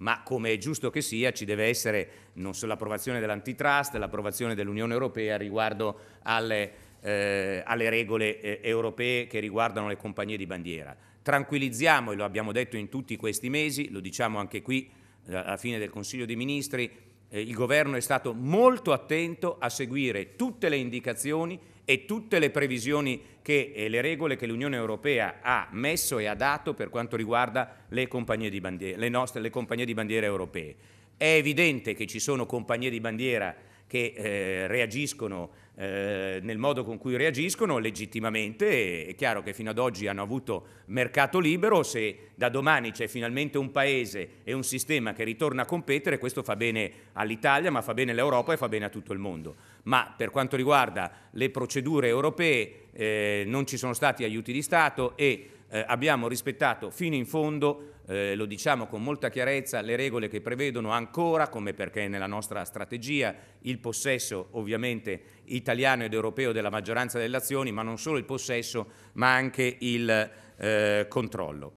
ma come è giusto che sia ci deve essere non solo l'approvazione dell'antitrust, l'approvazione dell'Unione Europea riguardo alle, eh, alle regole eh, europee che riguardano le compagnie di bandiera. Tranquillizziamo, e lo abbiamo detto in tutti questi mesi, lo diciamo anche qui eh, alla fine del Consiglio dei Ministri, eh, il governo è stato molto attento a seguire tutte le indicazioni e tutte le previsioni che, e eh, le regole che l'Unione Europea ha messo e ha dato per quanto riguarda le compagnie di bandiera, le nostre, le compagnie di bandiera europee. È evidente che ci sono compagnie di bandiera che eh, reagiscono eh, nel modo con cui reagiscono legittimamente. È chiaro che fino ad oggi hanno avuto mercato libero, se da domani c'è finalmente un paese e un sistema che ritorna a competere, questo fa bene all'Italia, ma fa bene all'Europa e fa bene a tutto il mondo. Ma per quanto riguarda le procedure europee eh, non ci sono stati aiuti di Stato e eh, abbiamo rispettato fino in fondo, eh, lo diciamo con molta chiarezza, le regole che prevedono ancora, come perché nella nostra strategia, il possesso ovviamente italiano ed europeo della maggioranza delle azioni, ma non solo il possesso, ma anche il eh, controllo.